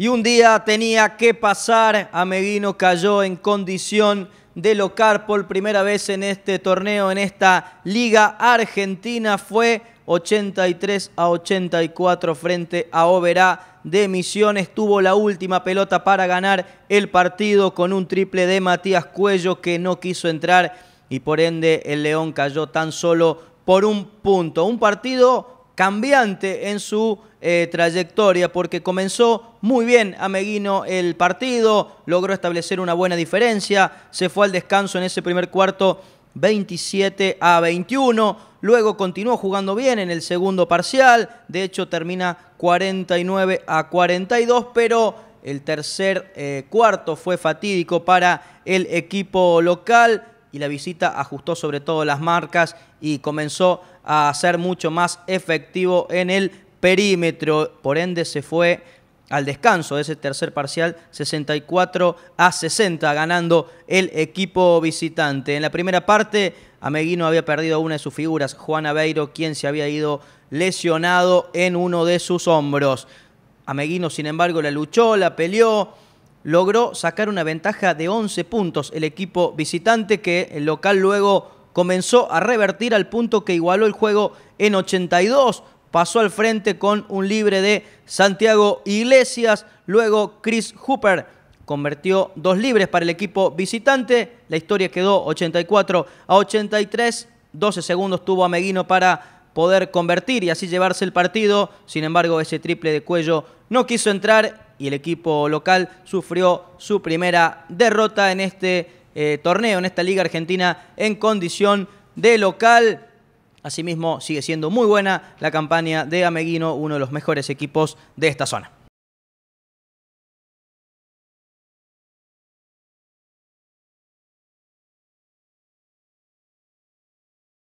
y un día tenía que pasar. Ameguino cayó en condición de locar por primera vez en este torneo, en esta Liga Argentina. Fue 83 a 84 frente a Oberá de Misiones. Tuvo la última pelota para ganar el partido con un triple de Matías Cuello que no quiso entrar y por ende el León cayó tan solo por un punto. Un partido cambiante en su eh, trayectoria porque comenzó muy bien a Meguino el partido, logró establecer una buena diferencia, se fue al descanso en ese primer cuarto 27 a 21, luego continuó jugando bien en el segundo parcial, de hecho termina 49 a 42, pero el tercer eh, cuarto fue fatídico para el equipo local y la visita ajustó sobre todo las marcas y comenzó a ser mucho más efectivo en el perímetro, por ende se fue al descanso de ese tercer parcial 64 a 60 ganando el equipo visitante. En la primera parte Ameguino había perdido una de sus figuras, Juan Aveiro, quien se había ido lesionado en uno de sus hombros. Ameguino, sin embargo, la luchó, la peleó, logró sacar una ventaja de 11 puntos el equipo visitante que el local luego comenzó a revertir al punto que igualó el juego en 82 pasó al frente con un libre de Santiago Iglesias. Luego Chris Hooper convirtió dos libres para el equipo visitante. La historia quedó 84 a 83. 12 segundos tuvo a Meguino para poder convertir y así llevarse el partido. Sin embargo, ese triple de cuello no quiso entrar y el equipo local sufrió su primera derrota en este eh, torneo, en esta Liga Argentina en condición de local. Asimismo, sigue siendo muy buena la campaña de Ameguino, uno de los mejores equipos de esta zona.